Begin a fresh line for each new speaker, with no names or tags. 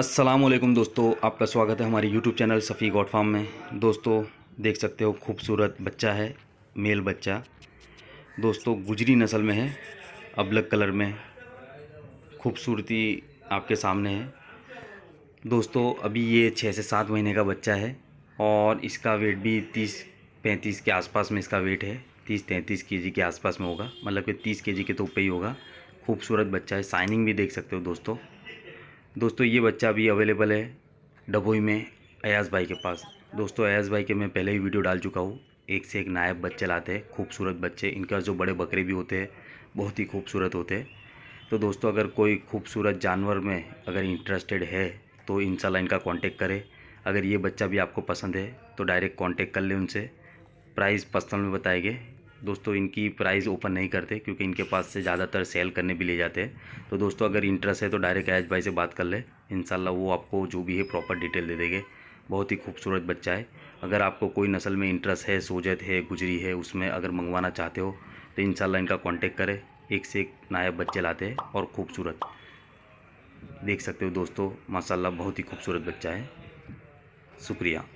वालेकुम दोस्तों आपका स्वागत है हमारे YouTube channel Safi god farm में दोस्तों देख सकते हो खूबसूरत बच्चा है मेल बच्चा दोस्तों गुजरी नस्ल में है अबलग कलर में खूबसूरती आपके सामने है दोस्तों अभी ये छः से सात महीने का बच्चा है और इसका वेट भी तीस पैंतीस के आसपास में इसका वेट है तीस तैंतीस के के आसपास में होगा मतलब कि तीस के के तो ऊपर ही होगा खूबसूरत बच्चा है साइनिंग भी देख सकते हो दोस्तों दोस्तों ये बच्चा अभी अवेलेबल है डबोई में अयाज भाई के पास दोस्तों अयाज भाई के मैं पहले ही वीडियो डाल चुका हूँ एक से एक नायब बच्चे लाते हैं खूबसूरत बच्चे इनका जो बड़े बकरे भी होते हैं बहुत ही खूबसूरत होते हैं तो दोस्तों अगर कोई खूबसूरत जानवर में अगर इंटरेस्टेड है तो इन इनका कांटेक्ट करें अगर ये बच्चा भी आपको पसंद है तो डायरेक्ट कांटेक्ट कर लें उनसे प्राइस पर्सनल में बताएंगे दोस्तों इनकी प्राइस ओपन नहीं करते क्योंकि इनके पास से ज़्यादातर सेल करने भी ले जाते हैं तो दोस्तों अगर इंटरेस्ट है तो डायरेक्ट कैश भाई से बात कर ले इन वो आपको जो भी है प्रॉपर डिटेल दे देंगे बहुत ही खूबसूरत बच्चा है अगर आपको कोई नस्ल में इंटरेस्ट है सोजत है गुजरी है उसमें अगर मंगवाना चाहते हो तो इन इनका कॉन्टेक्ट करें एक से एक नायब बच्चे लाते हैं और खूबसूरत देख सकते हो दोस्तों माशाला बहुत ही खूबसूरत बच्चा है शुक्रिया